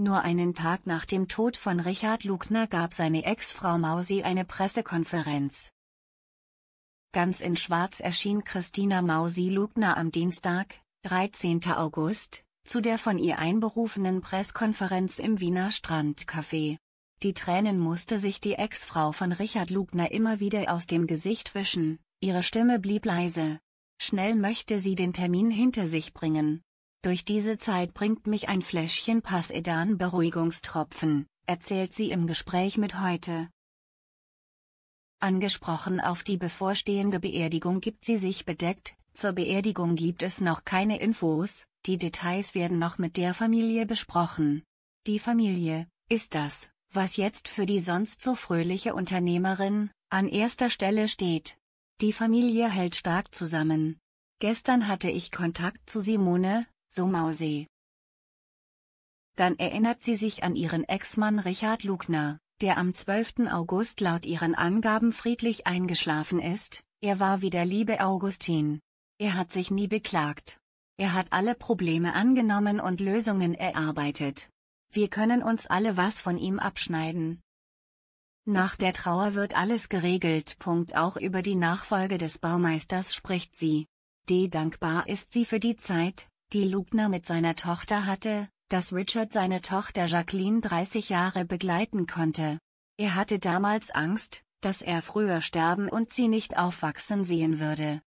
Nur einen Tag nach dem Tod von Richard Lugner gab seine Ex-Frau Mausi eine Pressekonferenz. Ganz in Schwarz erschien Christina Mausi Lugner am Dienstag, 13. August, zu der von ihr einberufenen Pressekonferenz im Wiener Strandcafé. Die Tränen musste sich die Ex-Frau von Richard Lugner immer wieder aus dem Gesicht wischen, ihre Stimme blieb leise. Schnell möchte sie den Termin hinter sich bringen. Durch diese Zeit bringt mich ein Fläschchen Passedan Beruhigungstropfen, erzählt sie im Gespräch mit heute. Angesprochen auf die bevorstehende Beerdigung gibt sie sich bedeckt, zur Beerdigung gibt es noch keine Infos, die Details werden noch mit der Familie besprochen. Die Familie, ist das, was jetzt für die sonst so fröhliche Unternehmerin, an erster Stelle steht. Die Familie hält stark zusammen. Gestern hatte ich Kontakt zu Simone, so Mausee. Dann erinnert sie sich an ihren Ex-Mann Richard Lugner, der am 12. August laut ihren Angaben friedlich eingeschlafen ist, er war wie der liebe Augustin. Er hat sich nie beklagt. Er hat alle Probleme angenommen und Lösungen erarbeitet. Wir können uns alle was von ihm abschneiden. Nach der Trauer wird alles geregelt. Auch über die Nachfolge des Baumeisters spricht sie. D dankbar ist sie für die Zeit, die Lugner mit seiner Tochter hatte, dass Richard seine Tochter Jacqueline 30 Jahre begleiten konnte. Er hatte damals Angst, dass er früher sterben und sie nicht aufwachsen sehen würde.